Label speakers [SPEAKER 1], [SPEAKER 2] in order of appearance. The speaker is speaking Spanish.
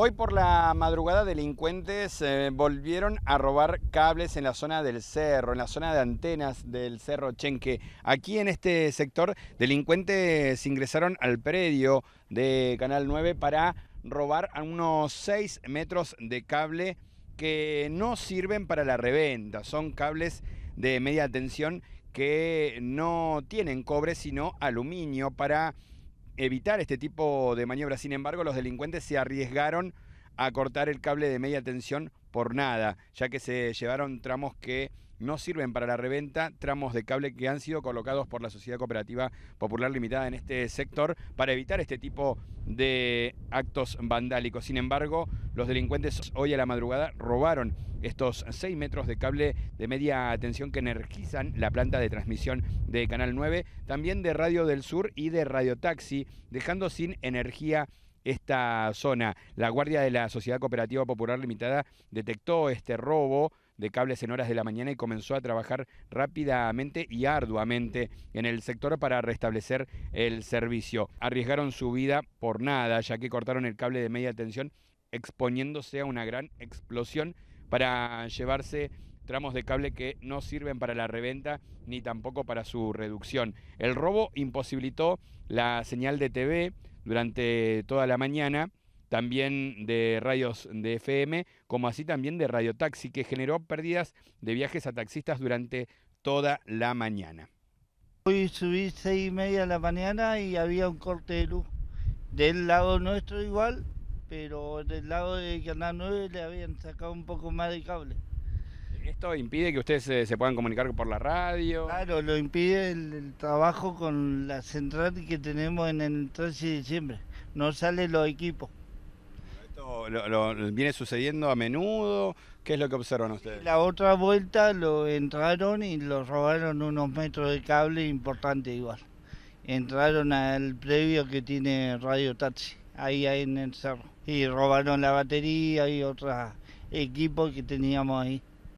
[SPEAKER 1] Hoy por la madrugada delincuentes eh, volvieron a robar cables en la zona del cerro, en la zona de antenas del cerro Chenque. Aquí en este sector delincuentes ingresaron al predio de Canal 9 para robar a unos 6 metros de cable que no sirven para la reventa. Son cables de media tensión que no tienen cobre sino aluminio para evitar este tipo de maniobras. Sin embargo, los delincuentes se arriesgaron a cortar el cable de media tensión por nada, ya que se llevaron tramos que no sirven para la reventa, tramos de cable que han sido colocados por la Sociedad Cooperativa Popular Limitada en este sector para evitar este tipo de actos vandálicos. Sin embargo, los delincuentes hoy a la madrugada robaron estos 6 metros de cable de media tensión que energizan la planta de transmisión de Canal 9, también de Radio del Sur y de Radio Taxi, dejando sin energía esta zona. La Guardia de la Sociedad Cooperativa Popular Limitada detectó este robo de cables en horas de la mañana y comenzó a trabajar rápidamente y arduamente en el sector para restablecer el servicio. Arriesgaron su vida por nada, ya que cortaron el cable de media tensión exponiéndose a una gran explosión para llevarse tramos de cable que no sirven para la reventa ni tampoco para su reducción. El robo imposibilitó la señal de TV, durante toda la mañana, también de radios de FM, como así también de Radio Taxi, que generó pérdidas de viajes a taxistas durante toda la mañana.
[SPEAKER 2] Hoy subí seis y media de la mañana y había un corte de luz. Del lado nuestro igual, pero del lado de Canal 9 le habían sacado un poco más de cable. ¿Esto impide
[SPEAKER 1] que ustedes eh, se puedan comunicar por la
[SPEAKER 2] radio? Claro, lo impide el, trabajo con la central que tenemos en el 13 de diciembre. No salen los equipos.
[SPEAKER 1] ¿Esto viene sucediendo a menudo? ¿Qué es lo que observan ustedes?
[SPEAKER 2] La otra vuelta lo entraron y lo robaron unos metros de cable importante igual. Entraron al previo que tiene Radio Taxi, ahí, ahí en el cerro. Y robaron la batería y otros equipos que teníamos ahí.